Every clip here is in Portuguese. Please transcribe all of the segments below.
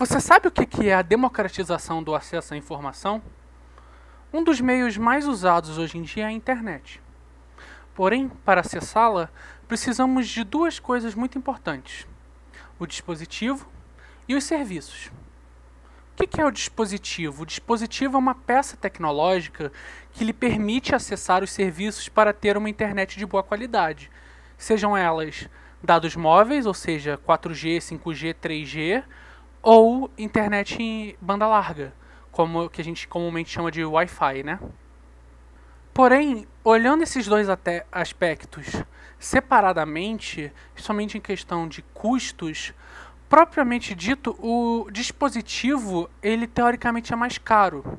Você sabe o que é a democratização do acesso à informação? Um dos meios mais usados hoje em dia é a internet. Porém, para acessá-la, precisamos de duas coisas muito importantes: o dispositivo e os serviços. O que é o dispositivo? O dispositivo é uma peça tecnológica que lhe permite acessar os serviços para ter uma internet de boa qualidade, sejam elas dados móveis, ou seja, 4G, 5G, 3G, ou internet em banda larga, como que a gente comumente chama de Wi-Fi, né? Porém, olhando esses dois até aspectos separadamente, somente em questão de custos, propriamente dito, o dispositivo ele teoricamente é mais caro.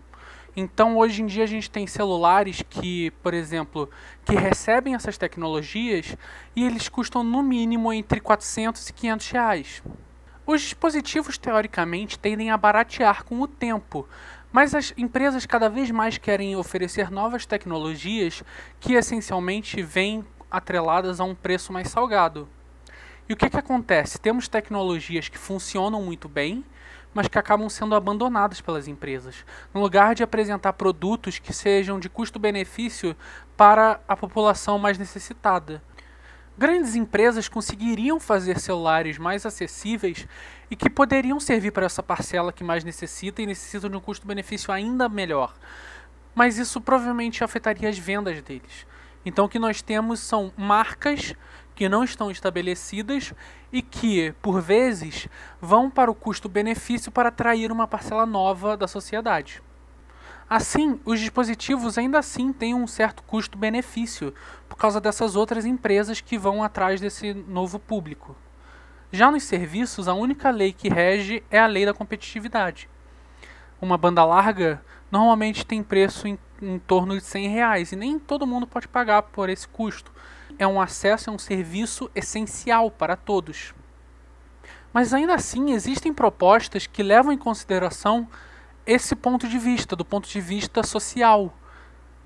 Então, hoje em dia a gente tem celulares que, por exemplo, que recebem essas tecnologias e eles custam no mínimo entre 400 e 500 reais. Os dispositivos teoricamente tendem a baratear com o tempo, mas as empresas cada vez mais querem oferecer novas tecnologias que essencialmente vêm atreladas a um preço mais salgado. E o que, que acontece? Temos tecnologias que funcionam muito bem, mas que acabam sendo abandonadas pelas empresas, no lugar de apresentar produtos que sejam de custo-benefício para a população mais necessitada. Grandes empresas conseguiriam fazer celulares mais acessíveis e que poderiam servir para essa parcela que mais necessita e necessita de um custo-benefício ainda melhor. Mas isso provavelmente afetaria as vendas deles. Então o que nós temos são marcas que não estão estabelecidas e que, por vezes, vão para o custo-benefício para atrair uma parcela nova da sociedade. Assim, os dispositivos ainda assim têm um certo custo-benefício por causa dessas outras empresas que vão atrás desse novo público. Já nos serviços, a única lei que rege é a lei da competitividade. Uma banda larga normalmente tem preço em, em torno de 100 reais e nem todo mundo pode pagar por esse custo. É um acesso, é um serviço essencial para todos. Mas ainda assim, existem propostas que levam em consideração esse ponto de vista, do ponto de vista social,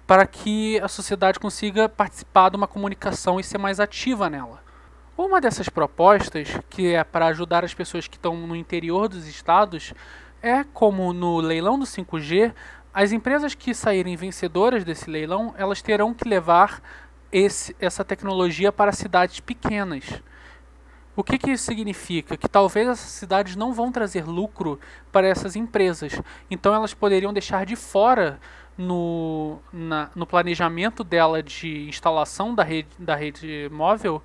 para que a sociedade consiga participar de uma comunicação e ser mais ativa nela. Uma dessas propostas, que é para ajudar as pessoas que estão no interior dos estados, é como no leilão do 5G, as empresas que saírem vencedoras desse leilão, elas terão que levar esse, essa tecnologia para cidades pequenas. O que, que isso significa? Que talvez essas cidades não vão trazer lucro para essas empresas. Então elas poderiam deixar de fora no, na, no planejamento dela de instalação da rede, da rede móvel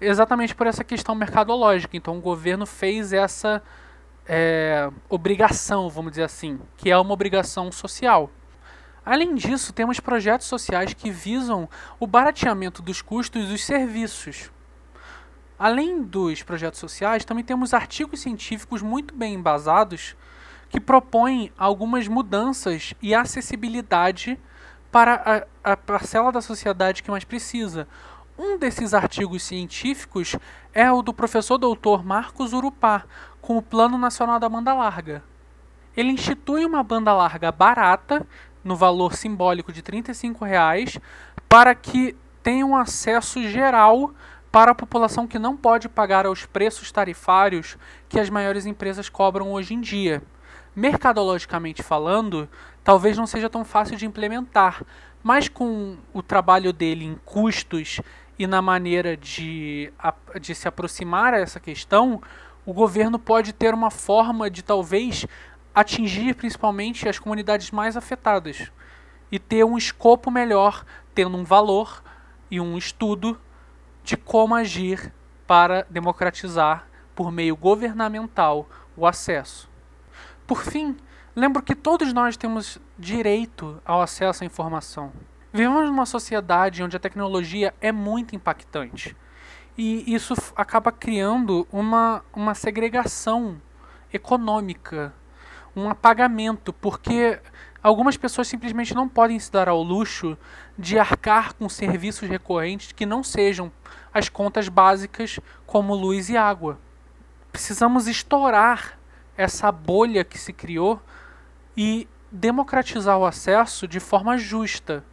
exatamente por essa questão mercadológica. Então o governo fez essa é, obrigação, vamos dizer assim, que é uma obrigação social. Além disso, temos projetos sociais que visam o barateamento dos custos dos serviços. Além dos projetos sociais, também temos artigos científicos muito bem embasados que propõem algumas mudanças e acessibilidade para a, a parcela da sociedade que mais precisa. Um desses artigos científicos é o do professor doutor Marcos Urupá, com o Plano Nacional da Banda Larga. Ele institui uma banda larga barata, no valor simbólico de R$ reais, para que tenham acesso geral para a população que não pode pagar aos preços tarifários que as maiores empresas cobram hoje em dia. Mercadologicamente falando, talvez não seja tão fácil de implementar, mas com o trabalho dele em custos e na maneira de, de se aproximar a essa questão, o governo pode ter uma forma de talvez atingir principalmente as comunidades mais afetadas e ter um escopo melhor, tendo um valor e um estudo de como agir para democratizar por meio governamental o acesso. Por fim, lembro que todos nós temos direito ao acesso à informação. Vivemos numa sociedade onde a tecnologia é muito impactante. E isso acaba criando uma, uma segregação econômica, um apagamento, porque Algumas pessoas simplesmente não podem se dar ao luxo de arcar com serviços recorrentes que não sejam as contas básicas como luz e água. Precisamos estourar essa bolha que se criou e democratizar o acesso de forma justa